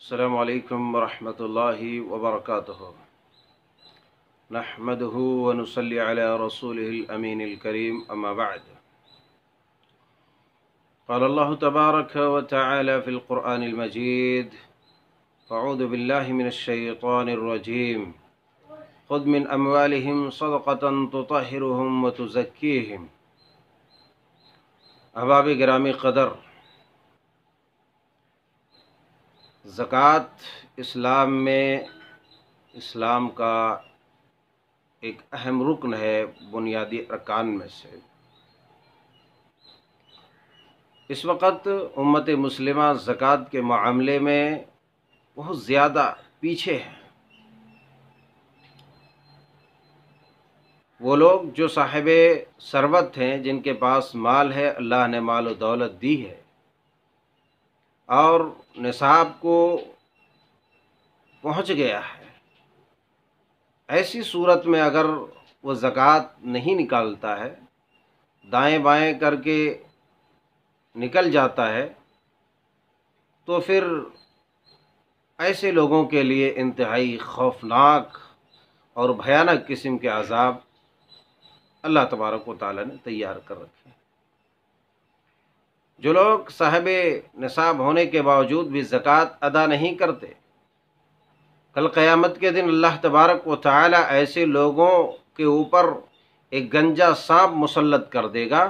السلام عليكم ورحمة الله وبركاته نحمده ونصلي على رسوله الأمين الكريم أما بعد قال الله تبارك وتعالى في القرآن المجيد أعوذ بالله من الشيطان الرجيم خذ من أموالهم صدقة تطهرهم وتزكيهم أبابي گرامی قدر ज़क़़त इस्लाम में इस्लाम का एक अहम रुकन है बुनियादी अरकान में से इस वक्त उम्मत मुसलिमा ज़क़़त के मामले में बहुत ज़्यादा पीछे हैं वो लोग जो साहिब सरबत हैं जिनके पास माल है अल्लाह ने माल और दौलत दी है और निसाब को पहुंच गया है ऐसी सूरत में अगर वो ज़क़़त नहीं निकालता है दाएं बाएं करके निकल जाता है तो फिर ऐसे लोगों के लिए इंतहाई खौफनाक और भयानक किस्म के अजाब अल्लाह तबारक ताली ने तैयार कर रखे जो लोग साहब नसाब होने के बावजूद भी ज़क़़त अदा नहीं करते कल क़यामत के दिन अल्लाह तबारक व ताली ऐसे लोगों के ऊपर एक गंजा सांप मुसलत कर देगा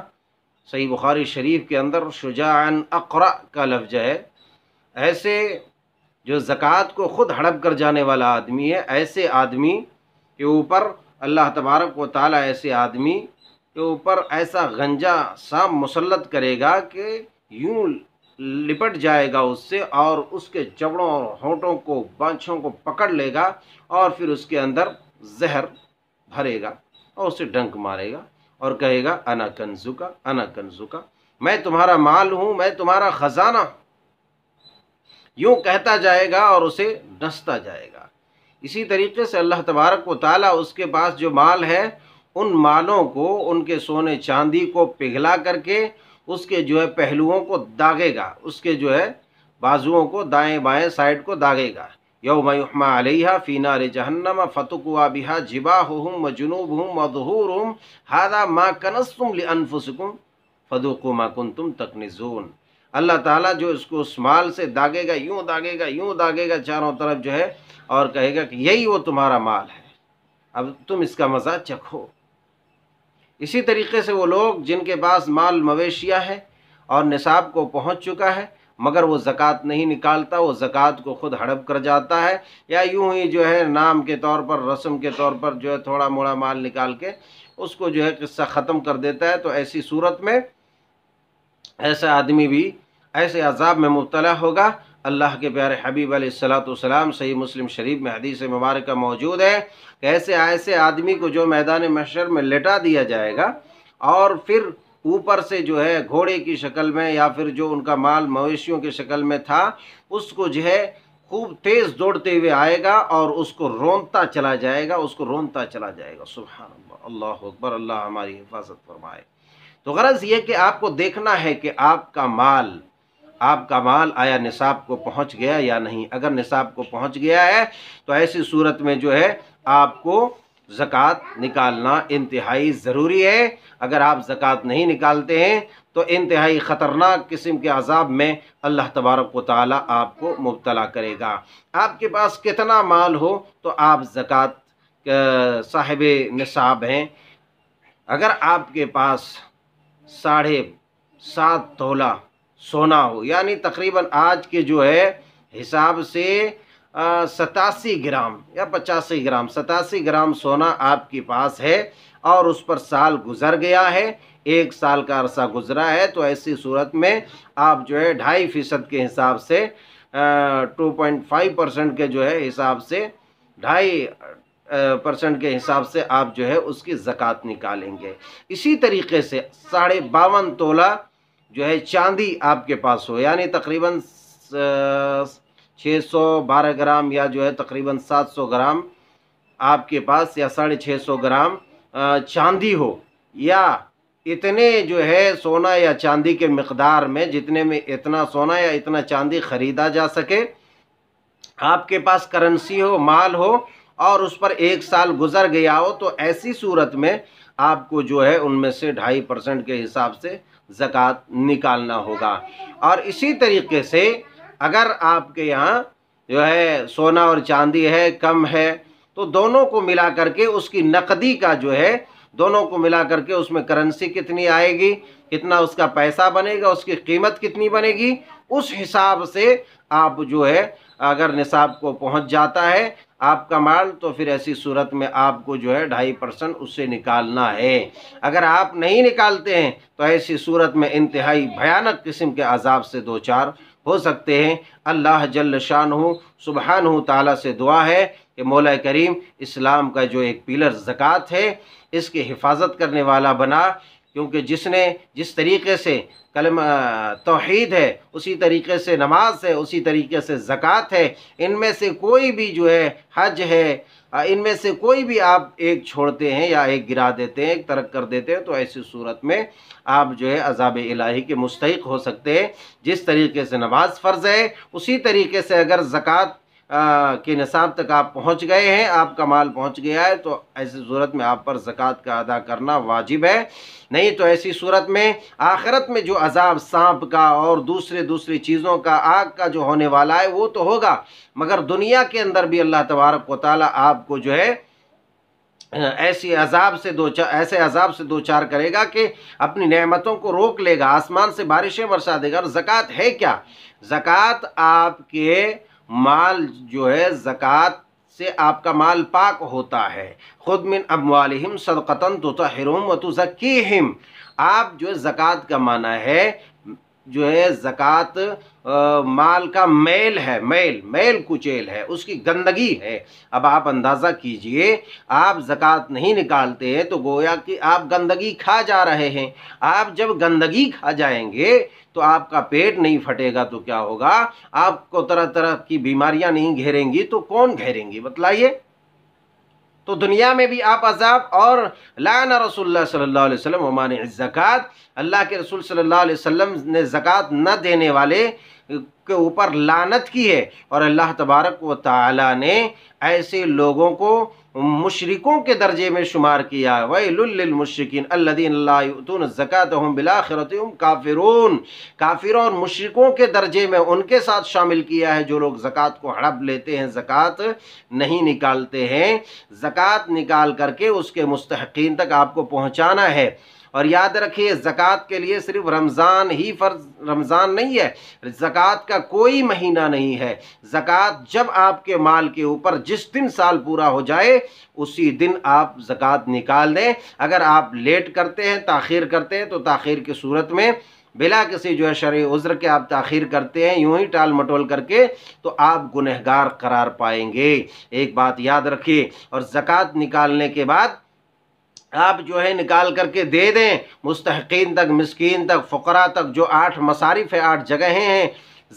सही बुखारी शरीफ के अंदर शुजान अकरा का लफ्ज़ है ऐसे जो ज़क़़त को ख़ुद हड़प कर जाने वाला आदमी है ऐसे आदमी के ऊपर अल्लाह तबारक व ताली ऐसे आदमी के ऊपर ऐसा गंजा सा मुसलत करेगा कि यूं लिपट जाएगा उससे और उसके जबड़ों और होंठों को बाछों को पकड़ लेगा और फिर उसके अंदर जहर भरेगा और उसे डंक मारेगा और कहेगा अना कंजुका अना कंजुका मैं तुम्हारा माल हूँ मैं तुम्हारा ख़जाना यूँ कहता जाएगा और उसे डसता जाएगा इसी तरीके से अल्लाह तबारक व ताली उसके पास जो माल है उन मालों को उनके सोने चांदी को पिघला करके उसके जो है पहलुओं को दागेगा उसके जो है बाजुओं को दाएं बाएं साइड को दागेगा यौमयुमा अलैहा फ़ीना रे जहन्नम फ़तुकुआ बिहा जिबा हम व जुनूब हम मधूर हम हादा माँ कनस्तुम अनफुसकुम फ़दुकु माकुन तुम तकनिजून अल्लाह ताला जो इसको उस माल से दागेगा यूँ दागेगा यूँ दागेगा चारों तरफ जो है और कहेगा कि यही वो तुम्हारा माल है अब तुम इसका मज़ा चखो इसी तरीके से वो लोग जिनके पास माल मवेशिया है और निसाब को पहुंच चुका है मगर वो ज़क़़त नहीं निकालता वो ज़क़़त को ख़ुद हड़प कर जाता है या यूं ही जो है नाम के तौर पर रस्म के तौर पर जो है थोड़ा मोड़ा माल निकाल के उसको जो है किस्सा ख़त्म कर देता है तो ऐसी सूरत में ऐसा आदमी भी ऐसे अजाब में मुबतला होगा अल्लाह के प्यारे हबीब सलाम सही मुस्लिम शरीफ में हदीस मुबारक मौजूद है कैसे ऐसे आदमी को जो मैदान मशर में लेटा दिया जाएगा और फिर ऊपर से जो है घोड़े की शक्ल में या फिर जो उनका माल मवेशियों की शक्ल में था उसको जो है खूब तेज़ दौड़ते हुए आएगा और उसको रोनता चला जाएगा उसको रोनता चला जाएगा सुबह अल्लाह अकबर अल्लाह हमारी हिफाजत फरमाए तो गरज़ ये कि आपको देखना है कि आपका माल आपका माल आया निसाब को पहुंच गया या नहीं अगर निसाब को पहुंच गया है तो ऐसी सूरत में जो है आपको ज़क़़त निकालना इंतहाई ज़रूरी है अगर आप ज़क़़त नहीं निकालते हैं तो इंतहाई ख़तरनाक किस्म के अजाब में अल्लाह तबारक ताल आपको मुबतला करेगा आपके पास कितना माल हो तो आप ज़क़़त साहिब निसाब हैं अगर आपके पास साढ़े सात तोला सोना हो यानी तकरीबन आज के जो है हिसाब से सतासी ग्राम या पचासी ग्राम सतासी ग्राम सोना आपके पास है और उस पर साल गुजर गया है एक साल का अरसा गुजरा है तो ऐसी सूरत में आप जो है ढाई फीसद के हिसाब से टू पॉइंट फाइव परसेंट के जो है हिसाब से ढाई परसेंट के हिसाब से आप जो है उसकी ज़क़़त निकालेंगे इसी तरीके से साढ़े बावन तोला जो है चांदी आपके पास हो यानी तकरीबन छः सौ बारह ग्राम या जो है तकरीबन सात सौ ग्राम आपके पास या साढ़े छः सौ ग्राम चांदी हो या इतने जो है सोना या चांदी के मकदार में जितने में इतना सोना या इतना चांदी ख़रीदा जा सके आपके पास करेंसी हो माल हो और उस पर एक साल गुजर गया हो तो ऐसी सूरत में आपको जो है उनमें से ढाई परसेंट के हिसाब से ज़क़़त निकालना होगा और इसी तरीके से अगर आपके यहाँ जो है सोना और चांदी है कम है तो दोनों को मिला करके उसकी नकदी का जो है दोनों को मिला करके उसमें करेंसी कितनी आएगी कितना उसका पैसा बनेगा उसकी कीमत कितनी बनेगी उस हिसाब से आप जो है अगर निसाब को पहुंच जाता है आपका माल तो फिर ऐसी सूरत में आपको जो है ढाई परसेंट उससे निकालना है अगर आप नहीं निकालते हैं तो ऐसी सूरत में इंतहाई भयानक किस्म के अजाब से दो चार हो सकते हैं अल्लाह जल्ल शान हो सुबहान हो तला से दुआ है कि मौला करीम इस्लाम का जो एक पिलर ज़क़़त है इसकी हिफाजत करने वाला बना क्योंकि जिसने जिस तरीके से कलम तोहद है उसी तरीके से नमाज है उसी तरीके से ज़क़़त है इनमें से कोई भी जो है हज है इनमें से कोई भी आप एक छोड़ते हैं या एक गिरा देते हैं एक तरक कर देते हैं तो ऐसी सूरत में आप जो है अजाब इलाही के मुस्तक हो सकते हैं जिस तरीके से नमाज फ़र्ज़ है उसी तरीके से अगर ज़क़़त के निसाब तक आप पहुंच गए हैं आपका माल पहुंच गया है तो ऐसी सूरत में आप पर ज़क़़त का अदा करना वाजिब है नहीं तो ऐसी सूरत में आखिरत में जो अजाब सांप का और दूसरे दूसरे चीज़ों का आग का जो होने वाला है वो तो होगा मगर दुनिया के अंदर भी अल्लाह तबारक व ताली आपको जो है ऐसी अजाब से दो चार ऐसे अजाब से दो चार करेगा कि अपनी नेमतों को रोक लेगा आसमान से बारिशें बरसा देगा और ज़क़़त है क्या ज़क़़त आपके माल जो है ज़क़़त से आपका माल पाक होता है ख़ुद मिन अमवालहम सदकता तो तहरम व तो आप जो है ज़क़़त का माना है जो है ज़क़़त माल का मैल है मैल मैल कुचेल है उसकी गंदगी है अब आप अंदाज़ा कीजिए आप ज़क़़त नहीं निकालते हैं तो गोया कि आप गंदगी खा जा रहे हैं आप जब गंदगी खा जाएंगे तो आपका पेट नहीं फटेगा तो क्या होगा आपको तरह तरह की बीमारियां नहीं घेरेंगी तो कौन घेरेंगी बतलाइए तो दुनिया में भी आप अजाब और लाना रसोल्ला सल्ला ज़क़़त अल्लाह के रसूल सल्ला वसम ने ज़क़़त न देने वाले के ऊपर लानत की है और अल्लाह तबारक व ताला ने ऐसे लोगों को मुशरिकों के दर्जे में शुमार किया वैलमशरकिन अल्लादीन ज़क़़त हम बिलाखरत काफिरून काफिर और मुशरिकों के दर्जे में उनके साथ शामिल किया है जो लोग ज़क़़त को हड़प लेते हैं ज़क़़त नहीं निकालते हैं ज़क़़त निकाल करके उसके मुस्तकिन तक आपको पहुँचाना है और याद रखिए ज़क़़त के लिए सिर्फ रमज़ान ही फ़र्ज रमज़ान नहीं है ज़क़़त का कोई महीना नहीं है ज़क़़त जब आपके माल के ऊपर जिस दिन साल पूरा हो जाए उसी दिन आप ज़क़़त निकाल दें अगर आप लेट करते हैं ताखिर करते हैं तो ताखिर की सूरत में बिला किसी जो है शर उज़्र के आप तखिर करते हैं यूं ही टाल मटोल करके तो आप गुनहगार करार पाएंगे एक बात याद रखिए और ज़क़़त निकालने के बाद आप जो है निकाल करके दे दें मुस्तकिन तक मस्किन तक फ़करा तक जो आठ मसारिफ है आठ जगहें हैं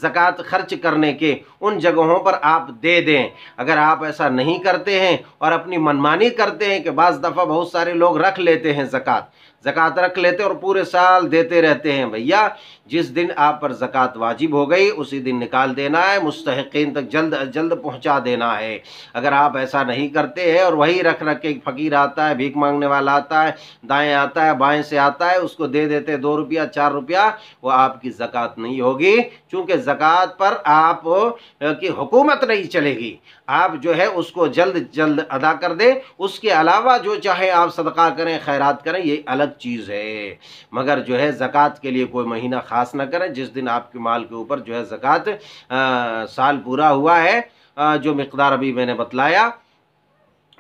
ज़क़़त खर्च करने के उन जगहों पर आप दे दें अगर आप ऐसा नहीं करते हैं और अपनी मनमानी करते हैं कि बज़ दफ़ा बहुत सारे लोग रख लेते हैं ज़क़़त ज़क़़त रख लेते और पूरे साल देते रहते हैं भैया जिस दिन आप पर ज़क़़त वाजिब हो गई उसी दिन निकाल देना है मुस्तकिन तक जल्द जल्द पहुंचा देना है अगर आप ऐसा नहीं करते हैं और वही रख रख के फ़कीर आता है भीख मांगने वाला आता है दाएँ आता है बाएँ से आता है उसको दे देते दो रुपया चार रुपया वो आपकी ज़क़़त नहीं होगी चूँकि ज़क़़त पर आप की हुकूमत नहीं चलेगी आप जो है उसको जल्द जल्द अदा कर दें उसके अलावा जो चाहे आप सदका करें खैरात करें ये अलग अलग चीज़ है मगर जो है ज़क़़त के लिए कोई महीना ख़ास ना करें जिस दिन आपके माल के ऊपर जो है ज़क़़त साल पूरा हुआ है जो मकदार अभी मैंने बतलाया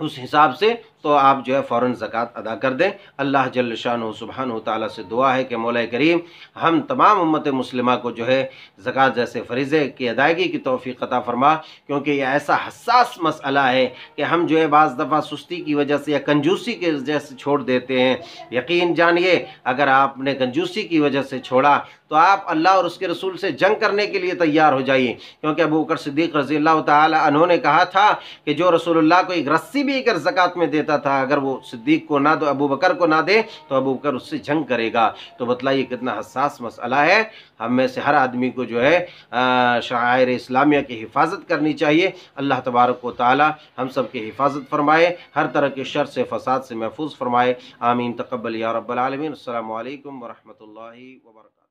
उस हिसाब से तो आप जो है फ़ौर ज़क़़त अदा कर दें अल्लाह जल शान सुबहान ताली से दुआ है कि मौल करीम हम तमाम उम्मत मुस्लिमा को जो है ज़क़़त जैसे फरीज़े की अदायगी की तोफ़ी क़ा फ़रमा क्योंकि यह ऐसा हसास मसला है कि हम जो है बज़ दफ़ा सुस्ती की वजह से या कंजूसी के वजह से छोड़ देते हैं यकीन जानिए अगर आपने कंजूसी की वजह से छोड़ा तो आप अल्लाह और उसके रसूल से जंग करने के लिए तैयार हो जाइए क्योंकि अब बकर सिद्दीक रजी अल्लाह कहा था कि जो रसूलुल्लाह को एक रस्सी भी अगर ज़क़़त में देता करता था अगर वो सिद्दीक को ना दो अबू बकर को ना दे तो अबू बकर उससे जंग करेगा तो बतलाइए कितना हसास मसला है हम में से हर आदमी को जो है शायर इस्लामिया की हिफाजत करनी चाहिए अल्लाह तबारक व ताली हम सब की हिफाजत फरमाए हर तरह के शर से फसाद से महफूज फरमाए आमीन तकबल या रबालमीन अल्लाम वरहमल वर्का